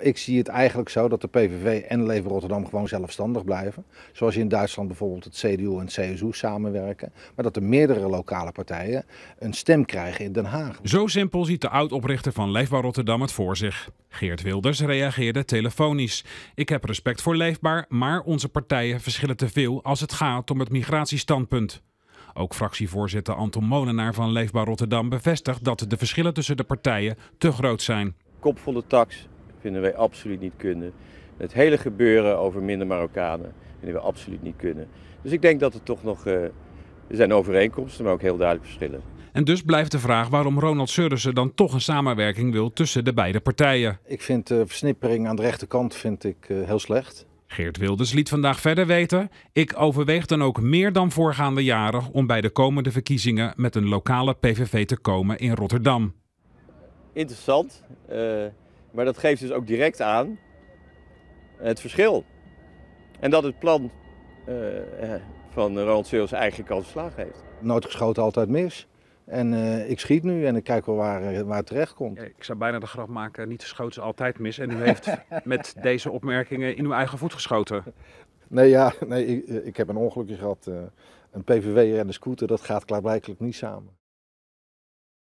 Ik zie het eigenlijk zo dat de PVV en Leefbaar Rotterdam gewoon zelfstandig blijven. Zoals in Duitsland bijvoorbeeld het CDU en het CSU samenwerken. Maar dat de meerdere lokale partijen een stem krijgen in Den Haag. Zo simpel ziet de oud-oprichter van Leefbaar Rotterdam het voor zich. Geert Wilders reageerde telefonisch. Ik heb respect voor Leefbaar, maar onze partijen verschillen te veel als het gaat om het migratiestandpunt. Ook fractievoorzitter Anton Molenaar van Leefbaar Rotterdam bevestigt dat de verschillen tussen de partijen te groot zijn. Kop de tax, vinden wij absoluut niet kunnen. Het hele gebeuren over minder Marokkanen vinden we absoluut niet kunnen. Dus ik denk dat er toch nog. Eh, er zijn overeenkomsten, maar ook heel duidelijk verschillen. En dus blijft de vraag waarom Ronald Seurissen dan toch een samenwerking wil tussen de beide partijen. Ik vind de eh, versnippering aan de rechterkant vind ik, eh, heel slecht. Geert Wilders liet vandaag verder weten: Ik overweeg dan ook meer dan voorgaande jaren om bij de komende verkiezingen met een lokale PVV te komen in Rotterdam. Interessant. Maar dat geeft dus ook direct aan het verschil. En dat het plan uh, van Ronald Seels eigenlijk al verslagen heeft. Nooit geschoten, altijd mis. En eh, ik schiet nu en ik kijk wel waar, waar het terecht komt. ik zou bijna de grap maken, niet geschoten is altijd mis. En u heeft met deze opmerkingen in uw eigen voet geschoten. Nee, ja, nee ik, ik heb een ongelukje gehad. een PVW en een scooter, dat gaat klaarblijkelijk niet samen.